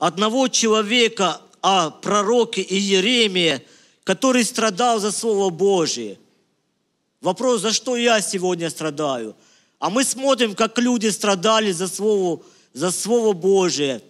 одного человека, о а пророке Иеремия, который страдал за Слово Божие. Вопрос, за что я сегодня страдаю? А мы смотрим, как люди страдали за Слово, за Слово Божие.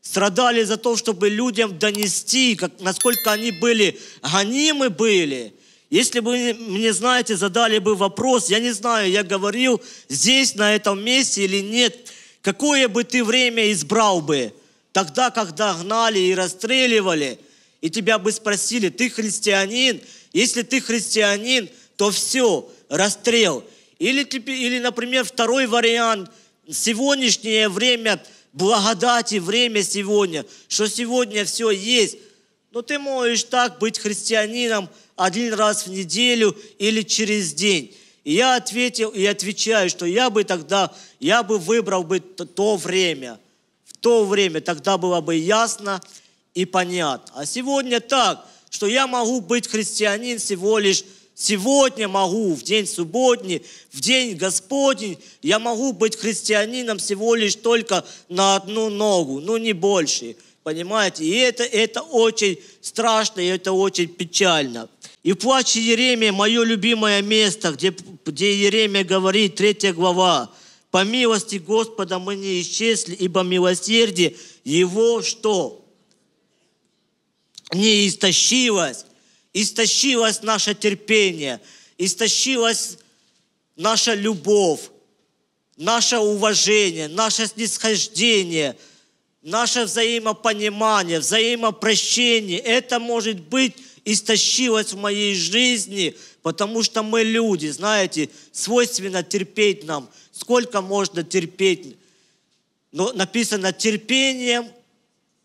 Страдали за то, чтобы людям донести, как, насколько они были гонимы были – если бы мне, знаете, задали бы вопрос, я не знаю, я говорил здесь, на этом месте или нет, какое бы ты время избрал бы – Тогда, когда гнали и расстреливали, и тебя бы спросили, ты христианин? Если ты христианин, то все, расстрел. Или, или например, второй вариант, сегодняшнее время благодати, время сегодня, что сегодня все есть. Но ты можешь так быть христианином один раз в неделю или через день. И я ответил и отвечаю, что я бы тогда, я бы выбрал бы то, то время – то время, тогда было бы ясно и понятно. А сегодня так, что я могу быть христианин всего лишь сегодня могу, в день субботний, в день Господень, я могу быть христианином всего лишь только на одну ногу, ну не больше, понимаете? И это, это очень страшно, и это очень печально. И в плаче Еремия, мое любимое место, где, где Еремия говорит, третья глава, по милости Господа мы не исчезли, ибо милосердие Его что? Не истощилось. Истощилось наше терпение, истощилась наша любовь, наше уважение, наше снисхождение, наше взаимопонимание, взаимопрощение. Это может быть истощилось в моей жизни, потому что мы люди, знаете, свойственно терпеть нам – Сколько можно терпеть? Но написано терпением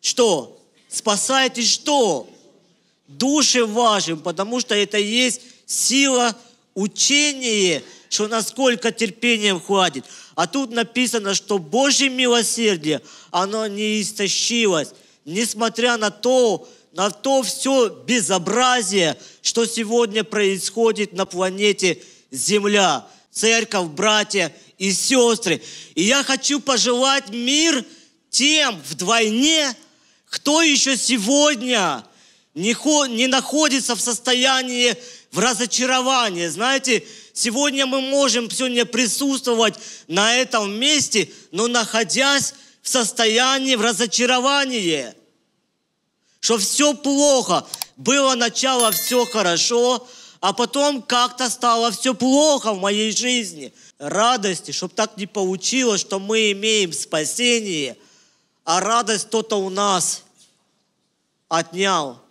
что? Спасайте что? Души вашим, потому что это есть сила учения, что насколько терпением хватит. А тут написано, что Божье милосердие, оно не истощилось, несмотря на то, на то все безобразие, что сегодня происходит на планете Земля. Церковь, братья и сестры. И я хочу пожелать мир тем вдвойне, кто еще сегодня не, хо, не находится в состоянии в разочаровании. Знаете, сегодня мы можем сегодня присутствовать на этом месте, но находясь в состоянии в разочаровании, что все плохо, было начало, все хорошо – а потом как-то стало все плохо в моей жизни. Радости, чтобы так не получилось, что мы имеем спасение, а радость кто-то у нас отнял.